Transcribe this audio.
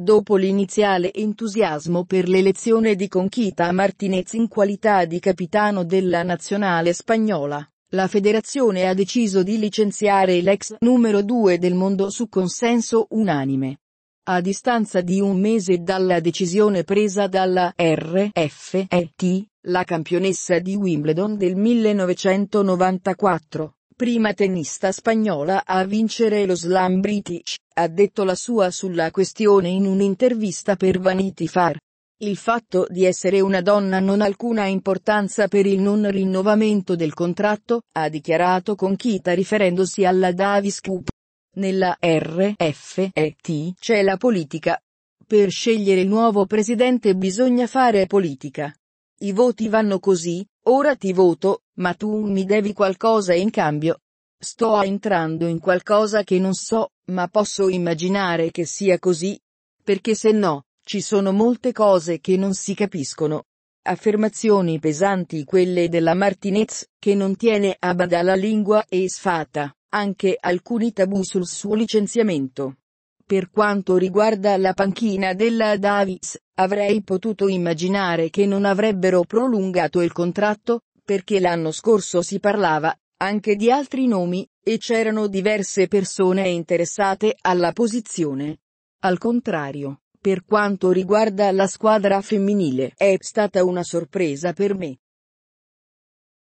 Dopo l'iniziale entusiasmo per l'elezione di Conchita Martinez in qualità di capitano della nazionale spagnola, la federazione ha deciso di licenziare l'ex numero 2 del mondo su consenso unanime. A distanza di un mese dalla decisione presa dalla RFET, la campionessa di Wimbledon del 1994, prima tennista spagnola a vincere lo Slam British, ha detto la sua sulla questione in un'intervista per Vanity Fair. Il fatto di essere una donna non ha alcuna importanza per il non rinnovamento del contratto, ha dichiarato Conchita riferendosi alla Davis Cup. Nella RFET c'è la politica. Per scegliere il nuovo presidente bisogna fare politica. I voti vanno così, ora ti voto, ma tu mi devi qualcosa in cambio. Sto entrando in qualcosa che non so, ma posso immaginare che sia così. Perché se no, ci sono molte cose che non si capiscono. Affermazioni pesanti quelle della Martinez, che non tiene a bada la lingua e sfata, anche alcuni tabù sul suo licenziamento. Per quanto riguarda la panchina della Davis, avrei potuto immaginare che non avrebbero prolungato il contratto, perché l'anno scorso si parlava, anche di altri nomi, e c'erano diverse persone interessate alla posizione. Al contrario, per quanto riguarda la squadra femminile è stata una sorpresa per me.